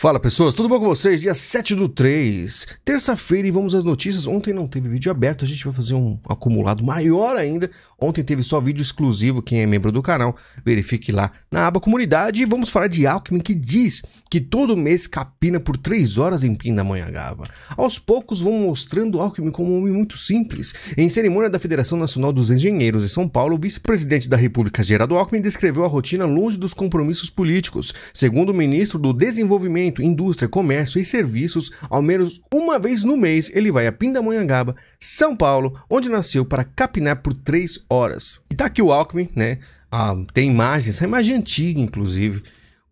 Fala pessoas, tudo bom com vocês? Dia 7 do 3, terça-feira e vamos às notícias. Ontem não teve vídeo aberto, a gente vai fazer um acumulado maior ainda. Ontem teve só vídeo exclusivo, quem é membro do canal, verifique lá na aba comunidade. E vamos falar de Alckmin que diz que todo mês capina por 3 horas em Pindamonhangaba. Aos poucos vão mostrando Alckmin como um homem muito simples. Em cerimônia da Federação Nacional dos Engenheiros em São Paulo, o vice-presidente da República Geraldo Alckmin descreveu a rotina longe dos compromissos políticos. Segundo o ministro do Desenvolvimento entretenimento, indústria, comércio e serviços, ao menos uma vez no mês ele vai a Pindamonhangaba, São Paulo, onde nasceu para capinar por três horas. E tá aqui o Alckmin, né? Ah, tem imagens, essa imagem é antiga, inclusive,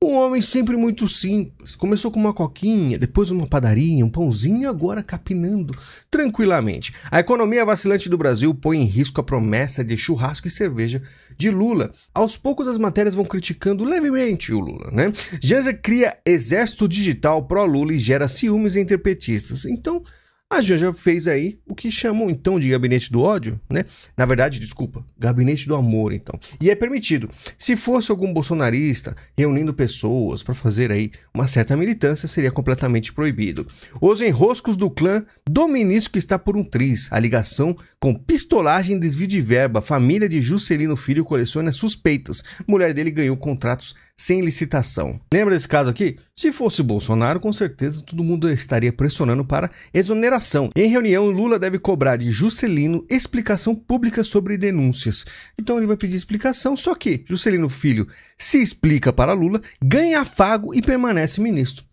um homem sempre muito simples. Começou com uma coquinha, depois uma padaria, um pãozinho, agora capinando tranquilamente. A economia vacilante do Brasil põe em risco a promessa de churrasco e cerveja de Lula. Aos poucos as matérias vão criticando levemente o Lula, né? Janja cria exército digital pró-Lula e gera ciúmes entre petistas. Então, a Janja fez aí o que chamam então de gabinete do ódio, né? Na verdade, desculpa, gabinete do amor, então. E é permitido. Se fosse algum bolsonarista reunindo pessoas para fazer aí uma certa militância, seria completamente proibido. Os enroscos do clã do ministro que está por um triz, a ligação com pistolagem, desvio de verba, família de Juscelino Filho coleciona suspeitas. Mulher dele ganhou contratos sem licitação. Lembra desse caso aqui? Se fosse Bolsonaro, com certeza todo mundo estaria pressionando para exoneração. Em reunião, Lula deve cobrar de Juscelino explicação pública sobre denúncias. Então ele vai pedir explicação, só que Juscelino Filho se explica para Lula, ganha afago e permanece ministro.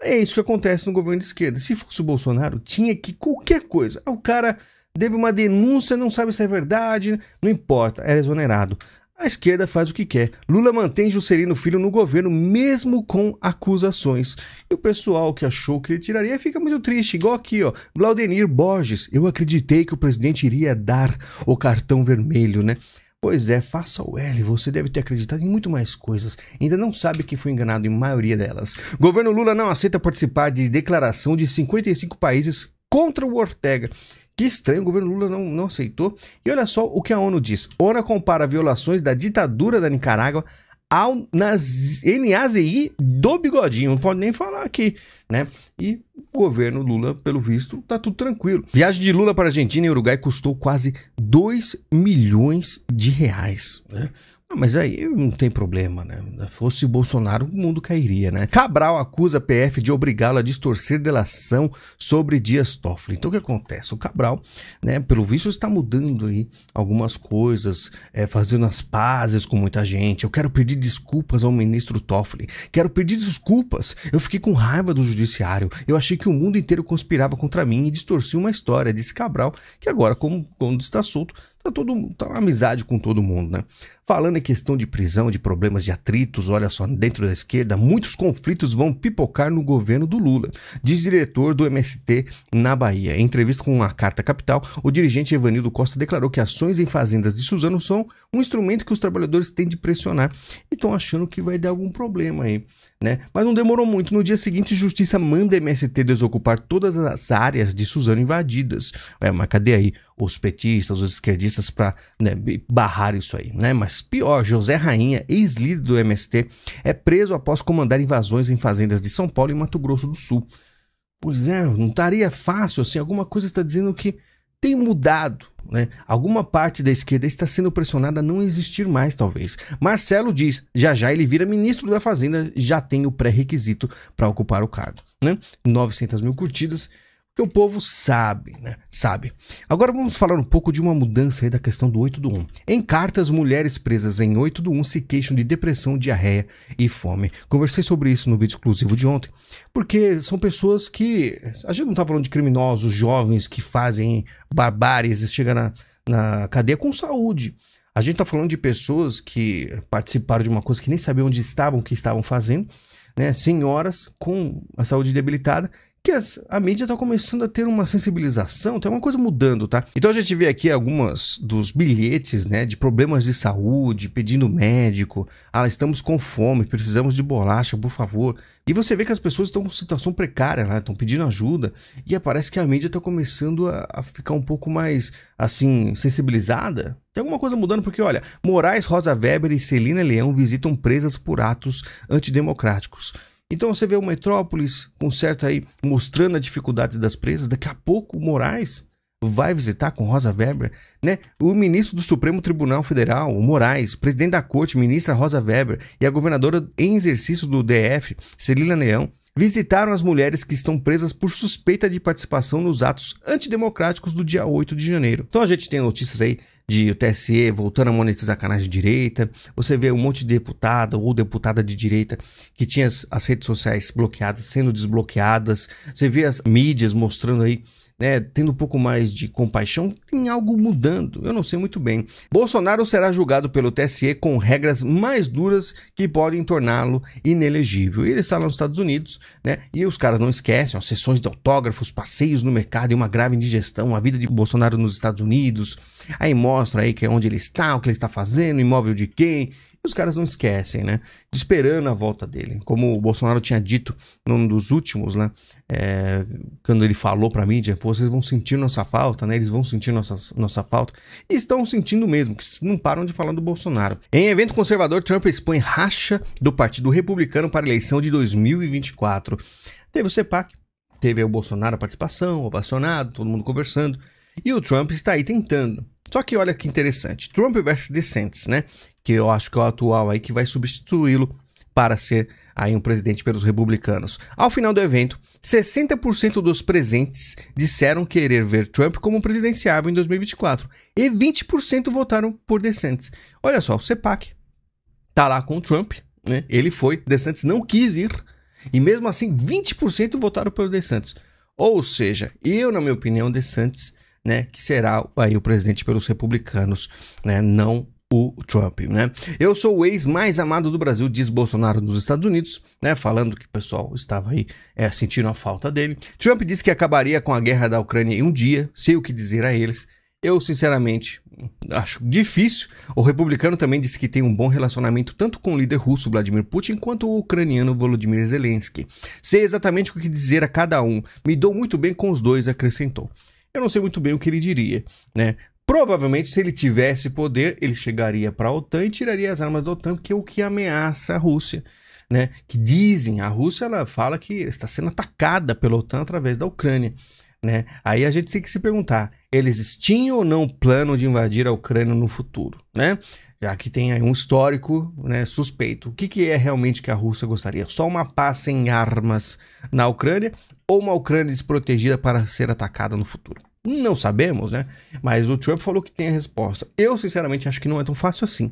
É isso que acontece no governo de esquerda. Se fosse o Bolsonaro, tinha que qualquer coisa. Ah, o cara teve uma denúncia, não sabe se é verdade, não importa, era exonerado. A esquerda faz o que quer. Lula mantém Juscelino Filho no governo, mesmo com acusações. E o pessoal que achou que ele tiraria fica muito triste, igual aqui, ó. Glaudenir Borges. Eu acreditei que o presidente iria dar o cartão vermelho, né? Pois é, faça o L, você deve ter acreditado em muito mais coisas. Ainda não sabe que foi enganado em maioria delas. Governo Lula não aceita participar de declaração de 55 países contra o Ortega. Que estranho, o governo Lula não, não aceitou. E olha só o que a ONU diz. ONU compara violações da ditadura da Nicarágua ao nazi, NAZI do bigodinho. Não pode nem falar aqui né? E o governo Lula, pelo visto, tá tudo tranquilo. Viagem de Lula para a Argentina e Uruguai custou quase 2 milhões de reais, né? Ah, mas aí não tem problema, né? Fosse Bolsonaro, o mundo cairia, né? Cabral acusa PF de obrigá-lo a distorcer delação sobre Dias Toffoli. Então o que acontece? O Cabral, né, pelo visto, está mudando aí algumas coisas, é, fazendo as pazes com muita gente. Eu quero pedir desculpas ao ministro Toffoli. Quero pedir desculpas. Eu fiquei com raiva do judiciário judiciário. Eu achei que o mundo inteiro conspirava contra mim e distorcia uma história, disse Cabral, que agora, como, quando está solto, Tá todo tá uma amizade com todo mundo, né? Falando em questão de prisão, de problemas de atritos, olha só, dentro da esquerda, muitos conflitos vão pipocar no governo do Lula, diz diretor do MST na Bahia. Em entrevista com a Carta Capital, o dirigente Evanildo Costa declarou que ações em fazendas de Suzano são um instrumento que os trabalhadores têm de pressionar e estão achando que vai dar algum problema aí. Né? Mas não demorou muito. No dia seguinte, Justiça manda MST desocupar todas as áreas de Suzano invadidas. É uma cadê aí os petistas, os esquerdistas para né, barrar isso aí, né? Mas pior, José Rainha, ex-líder do MST, é preso após comandar invasões em fazendas de São Paulo e Mato Grosso do Sul. Pois é, não estaria fácil assim, alguma coisa está dizendo que tem mudado, né? Alguma parte da esquerda está sendo pressionada a não existir mais, talvez. Marcelo diz: já já ele vira ministro da Fazenda, já tem o pré-requisito para ocupar o cargo, né? 900 mil curtidas que o povo sabe, né? Sabe. Agora vamos falar um pouco de uma mudança aí da questão do 8 do 1. Em cartas, mulheres presas em 8 do 1 se queixam de depressão, diarreia e fome. Conversei sobre isso no vídeo exclusivo de ontem, porque são pessoas que... A gente não tá falando de criminosos, jovens que fazem barbáries e chegam na, na cadeia com saúde. A gente tá falando de pessoas que participaram de uma coisa que nem sabiam onde estavam, o que estavam fazendo, né? Senhoras com a saúde debilitada que as, a mídia está começando a ter uma sensibilização, tem tá uma coisa mudando, tá? Então a gente vê aqui algumas dos bilhetes, né, de problemas de saúde, pedindo médico, ah, estamos com fome, precisamos de bolacha, por favor. E você vê que as pessoas estão com situação precária, né, estão pedindo ajuda, e parece que a mídia está começando a, a ficar um pouco mais, assim, sensibilizada, tem alguma coisa mudando porque, olha, Moraes, Rosa Weber e Celina Leão visitam presas por atos antidemocráticos. Então você vê o Metrópolis com certo aí mostrando as dificuldades das presas. Daqui a pouco o Moraes vai visitar com Rosa Weber, né? O ministro do Supremo Tribunal Federal, o Moraes, presidente da corte, ministra Rosa Weber e a governadora em exercício do DF, Celina Leão, visitaram as mulheres que estão presas por suspeita de participação nos atos antidemocráticos do dia 8 de janeiro. Então a gente tem notícias aí de o TSE voltando a monetizar canais de direita. Você vê um monte de deputado ou deputada de direita que tinha as, as redes sociais bloqueadas sendo desbloqueadas. Você vê as mídias mostrando aí né, tendo um pouco mais de compaixão, tem algo mudando. Eu não sei muito bem. Bolsonaro será julgado pelo TSE com regras mais duras que podem torná-lo inelegível. Ele está lá nos Estados Unidos, né? E os caras não esquecem, ó, sessões de autógrafos, passeios no mercado e uma grave indigestão, a vida de Bolsonaro nos Estados Unidos. Aí mostra aí que é onde ele está, o que ele está fazendo, imóvel de quem, os caras não esquecem, né? Esperando a volta dele. Como o Bolsonaro tinha dito num dos últimos, né? É, quando ele falou pra mídia, vocês vão sentir nossa falta, né? Eles vão sentir nossa, nossa falta. E estão sentindo mesmo, que não param de falar do Bolsonaro. Em evento conservador, Trump expõe racha do Partido Republicano para a eleição de 2024. Teve o CEPAC, teve o Bolsonaro a participação, ovacionado, todo mundo conversando. E o Trump está aí tentando. Só que olha que interessante, Trump versus DeSantis, né? Que eu acho que é o atual aí que vai substituí-lo para ser aí um presidente pelos republicanos. Ao final do evento, 60% dos presentes disseram querer ver Trump como presidenciável em 2024 e 20% votaram por DeSantis. Olha só, o CEPAC tá lá com o Trump, né? Ele foi, DeSantis não quis ir e mesmo assim 20% votaram pelo DeSantis. Ou seja, eu na minha opinião, DeSantis né, que será aí o presidente pelos republicanos, né, não o Trump, né? Eu sou o ex mais amado do Brasil, diz Bolsonaro nos Estados Unidos, né? Falando que o pessoal estava aí é, sentindo a falta dele. Trump disse que acabaria com a guerra da Ucrânia em um dia, sei o que dizer a eles. Eu, sinceramente, acho difícil. O republicano também disse que tem um bom relacionamento tanto com o líder russo Vladimir Putin quanto o ucraniano Volodymyr Zelensky. Sei exatamente o que dizer a cada um. Me dou muito bem com os dois, acrescentou. Eu não sei muito bem o que ele diria, né? Provavelmente, se ele tivesse poder, ele chegaria para a OTAN e tiraria as armas da OTAN, que é o que ameaça a Rússia. Né? Que dizem, a Rússia ela fala que está sendo atacada pela OTAN através da Ucrânia né? Aí a gente tem que se perguntar, eles tinham ou não plano de invadir a Ucrânia no futuro, né? Já que tem aí um histórico né, suspeito. O que, que é realmente que a Rússia gostaria? Só uma paz sem armas na Ucrânia ou uma Ucrânia desprotegida para ser atacada no futuro? Não sabemos, né? Mas o Trump falou que tem a resposta. Eu, sinceramente, acho que não é tão fácil assim.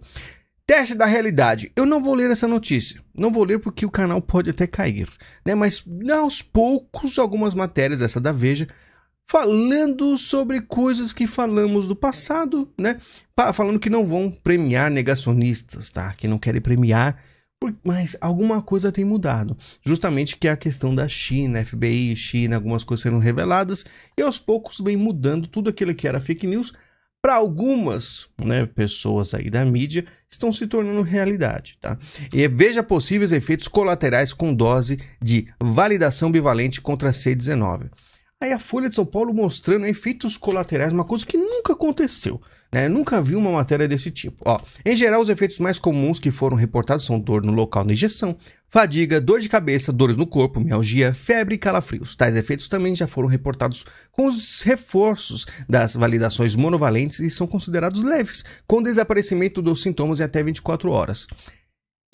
Teste da realidade. Eu não vou ler essa notícia. Não vou ler porque o canal pode até cair, né? Mas aos poucos algumas matérias essa da Veja falando sobre coisas que falamos do passado, né? Falando que não vão premiar negacionistas, tá? Que não querem premiar, mas alguma coisa tem mudado. Justamente que é a questão da China, FBI, China, algumas coisas sendo reveladas e aos poucos vem mudando tudo aquilo que era fake news para algumas né, pessoas aí da mídia, estão se tornando realidade. Tá? E veja possíveis efeitos colaterais com dose de validação bivalente contra C19. Aí a Folha de São Paulo mostrando efeitos colaterais, uma coisa que nunca aconteceu, né? Nunca vi uma matéria desse tipo. Ó, em geral, os efeitos mais comuns que foram reportados são dor no local da injeção, fadiga, dor de cabeça, dores no corpo, mialgia, febre e calafrios. Tais efeitos também já foram reportados com os reforços das validações monovalentes e são considerados leves, com desaparecimento dos sintomas em até 24 horas.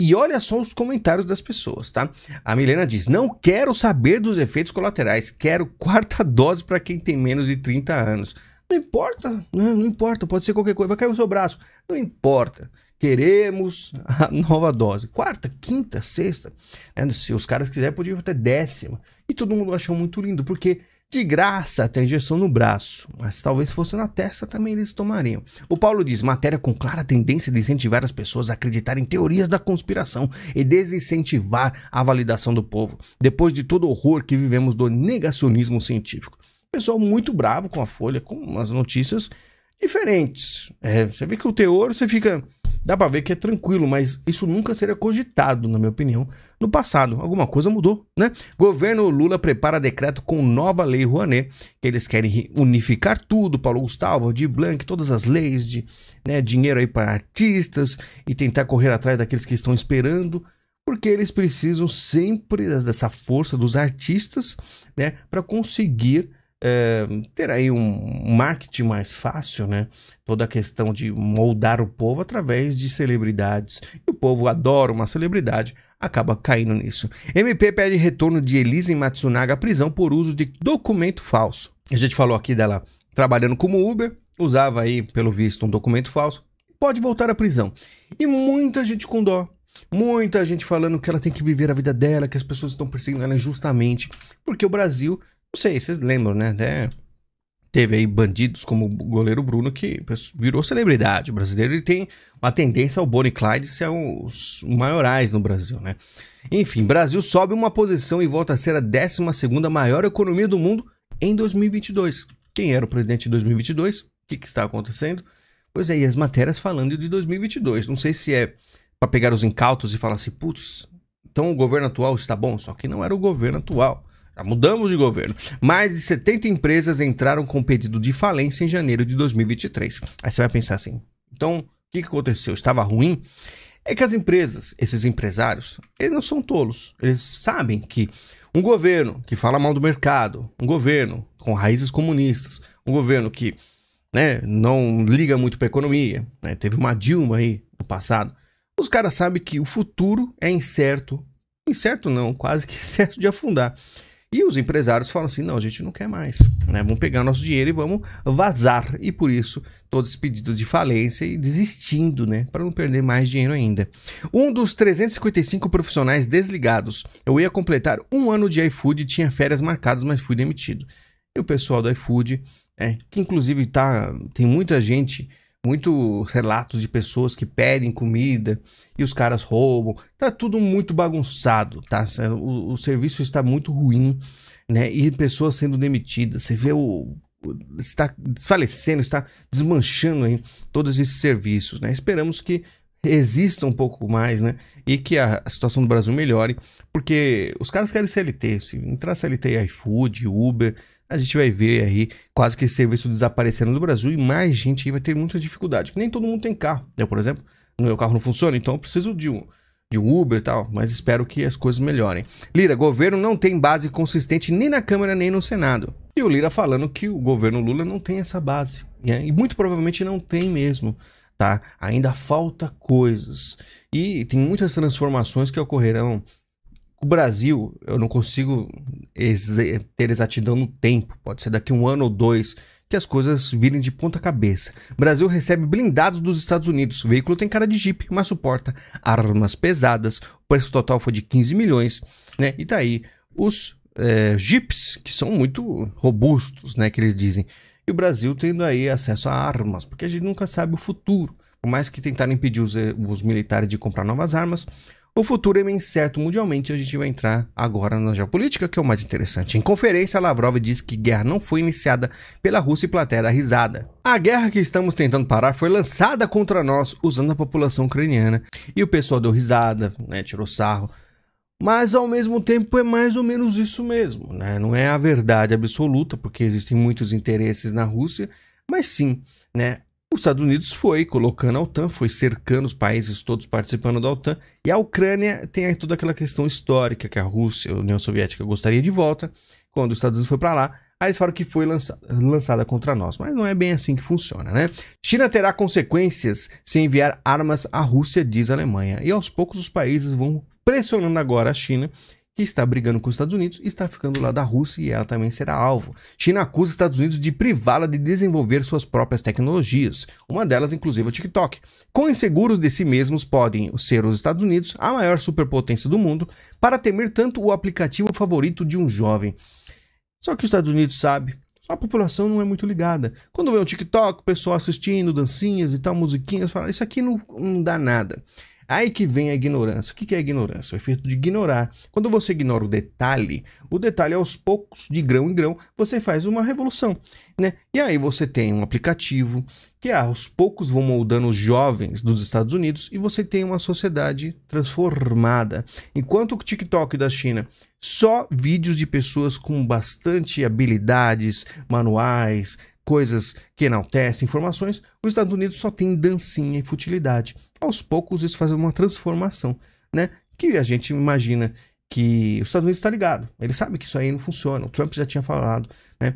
E olha só os comentários das pessoas, tá? A Milena diz: Não quero saber dos efeitos colaterais, quero quarta dose para quem tem menos de 30 anos. Não importa, não, né? não, importa, pode ser qualquer coisa, vai cair no seu braço. Não importa. Queremos a nova dose. Quarta, quinta, sexta. Né? Se os caras quiserem, podiam até décima. E todo mundo achou muito lindo, porque de graça tem injeção no braço, mas talvez fosse na testa também eles tomariam. O Paulo diz: matéria com clara tendência de incentivar as pessoas a acreditar em teorias da conspiração e desincentivar a validação do povo, depois de todo o horror que vivemos do negacionismo científico. Pessoal muito bravo com a Folha, com umas notícias diferentes. É, você vê que o teor, você fica. Dá para ver que é tranquilo, mas isso nunca seria cogitado, na minha opinião, no passado. Alguma coisa mudou, né? Governo Lula prepara decreto com nova lei Rouanet, que eles querem unificar tudo, Paulo Gustavo, de Blanc, todas as leis de né, dinheiro aí para artistas e tentar correr atrás daqueles que estão esperando porque eles precisam sempre dessa força dos artistas, né, para conseguir eh, ter aí um marketing mais fácil, né? Toda a questão de moldar o povo através de celebridades. E o povo adora uma celebridade, acaba caindo nisso. MP pede retorno de Elise Matsunaga à prisão por uso de documento falso. A gente falou aqui dela trabalhando como Uber, usava aí, pelo visto, um documento falso, pode voltar à prisão. E muita gente com dó. Muita gente falando que ela tem que viver a vida dela, que as pessoas estão perseguindo ela injustamente, porque o Brasil não sei, vocês lembram, né? Até teve aí bandidos como o goleiro Bruno que virou celebridade. O brasileiro ele tem uma tendência ao Bonnie Clyde ser os maiorais no Brasil, né? Enfim, Brasil sobe uma posição e volta a ser a 12 maior economia do mundo em 2022. Quem era o presidente de 2022? O que, que está acontecendo? Pois é, e as matérias falando de 2022. Não sei se é para pegar os incautos e falar assim, putz, então o governo atual está bom, só que não era o governo atual. Já mudamos de governo. Mais de 70 empresas entraram com pedido de falência em janeiro de 2023. Aí você vai pensar assim: então, o que aconteceu? Estava ruim? É que as empresas, esses empresários, eles não são tolos. Eles sabem que um governo que fala mal do mercado, um governo com raízes comunistas, um governo que né, não liga muito para a economia, né, teve uma Dilma aí no passado, os caras sabem que o futuro é incerto. Incerto não, quase que certo de afundar. E os empresários falam assim: não, a gente não quer mais, né? Vamos pegar nosso dinheiro e vamos vazar. E por isso, todos os pedidos de falência e desistindo, né? Para não perder mais dinheiro ainda. Um dos 355 profissionais desligados. Eu ia completar um ano de iFood e tinha férias marcadas, mas fui demitido. E o pessoal do iFood, é, que inclusive tá, tem muita gente muito relatos de pessoas que pedem comida e os caras roubam. Tá tudo muito bagunçado, tá? O, o serviço está muito ruim, né? E pessoas sendo demitidas. Você vê o está desfalecendo, está desmanchando aí todos esses serviços, né? Esperamos que exista um pouco mais, né? E que a situação do Brasil melhore, porque os caras querem CLT, se assim, entrar CLT iFood, Uber, a gente vai ver aí quase que esse serviço desaparecendo do Brasil e mais gente aí vai ter muita dificuldade. Que nem todo mundo tem carro. Eu, por exemplo, meu carro não funciona, então eu preciso de um de Uber e tal, mas espero que as coisas melhorem. Lira, governo não tem base consistente nem na Câmara nem no Senado. E o Lira falando que o governo Lula não tem essa base. Né? E muito provavelmente não tem mesmo. Tá? Ainda falta coisas. E tem muitas transformações que ocorrerão o Brasil, eu não consigo ter exatidão no tempo, pode ser daqui um ano ou dois que as coisas virem de ponta cabeça. O Brasil recebe blindados dos Estados Unidos. O veículo tem cara de Jeep, mas suporta armas pesadas. O preço total foi de 15 milhões, né? E tá aí os é, Jeeps, que são muito robustos, né? Que eles dizem. E o Brasil tendo aí acesso a armas, porque a gente nunca sabe o futuro. Por mais que tentaram impedir os, eh, os militares de comprar novas armas, o futuro é meio incerto mundialmente e a gente vai entrar agora na geopolítica, que é o mais interessante. Em conferência, Lavrov disse que guerra não foi iniciada pela Rússia e plateia da risada. A guerra que estamos tentando parar foi lançada contra nós usando a população ucraniana. E o pessoal deu risada, né, tirou sarro. Mas ao mesmo tempo é mais ou menos isso mesmo, né? Não é a verdade absoluta, porque existem muitos interesses na Rússia, mas sim, né? Os Estados Unidos foi colocando a OTAN, foi cercando os países todos participando da OTAN, e a Ucrânia tem toda aquela questão histórica que a Rússia, a União Soviética gostaria de volta. Quando os Estados Unidos foi para lá, aí eles falaram que foi lança lançada contra nós, mas não é bem assim que funciona, né? China terá consequências se enviar armas à Rússia, diz a Alemanha. E aos poucos os países vão pressionando agora a China que está brigando com os Estados Unidos, está ficando lá da Rússia e ela também será alvo. China acusa os Estados Unidos de privá-la de desenvolver suas próprias tecnologias, uma delas inclusive é o TikTok. Com inseguros de si mesmos podem ser os Estados Unidos, a maior superpotência do mundo, para temer tanto o aplicativo favorito de um jovem. Só que os Estados Unidos sabe, a população não é muito ligada. Quando vê um TikTok, o pessoal assistindo, dancinhas e tal, musiquinhas, fala, isso aqui não, não dá nada. Aí que vem a ignorância. O que é ignorância? O efeito de ignorar. Quando você ignora o detalhe, o detalhe aos poucos, de grão em grão, você faz uma revolução. Né? E aí você tem um aplicativo que ah, aos poucos vão moldando os jovens dos Estados Unidos e você tem uma sociedade transformada. Enquanto o TikTok da China só vídeos de pessoas com bastante habilidades, manuais, coisas que enaltecem, informações, os Estados Unidos só tem dancinha e futilidade aos poucos isso fazendo uma transformação, né? Que a gente imagina que os Estados Unidos está ligado, ele sabe que isso aí não funciona, o Trump já tinha falado, né?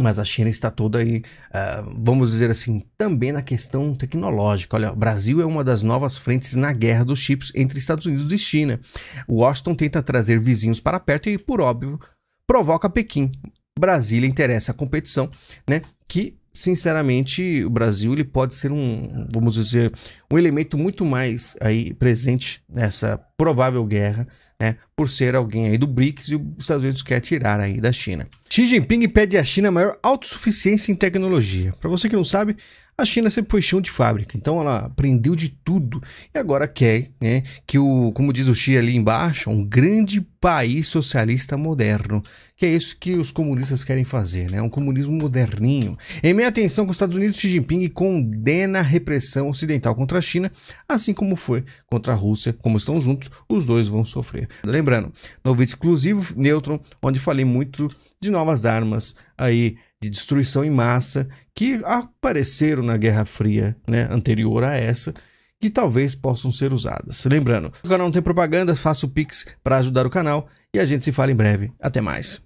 Mas a China está toda aí, uh, vamos dizer assim, também na questão tecnológica. Olha, o Brasil é uma das novas frentes na guerra dos chips entre Estados Unidos e China. Washington tenta trazer vizinhos para perto e, por óbvio, provoca Pequim. Brasília interessa a competição, né? Que sinceramente, o Brasil ele pode ser um, vamos dizer, um elemento muito mais aí presente nessa provável guerra, né, por ser alguém aí do BRICS e os Estados Unidos quer tirar aí da China. Xi Jinping pede à China maior autossuficiência em tecnologia. Para você que não sabe, a China sempre foi chão de fábrica, então ela aprendeu de tudo e agora quer, né, que o, como diz o Xi ali embaixo, um grande país socialista moderno, que é isso que os comunistas querem fazer, né? Um comunismo moderninho. Em meia atenção com os Estados Unidos, Xi Jinping condena a repressão ocidental contra a China, assim como foi contra a Rússia. Como estão juntos, os dois vão sofrer. Lembrando, no vídeo exclusivo Neutron, onde falei muito de novas armas aí de destruição em massa que apareceram na Guerra Fria né, anterior a essa, que talvez possam ser usadas. Lembrando, o canal não tem propaganda, faça o Pix para ajudar o canal e a gente se fala em breve. Até mais.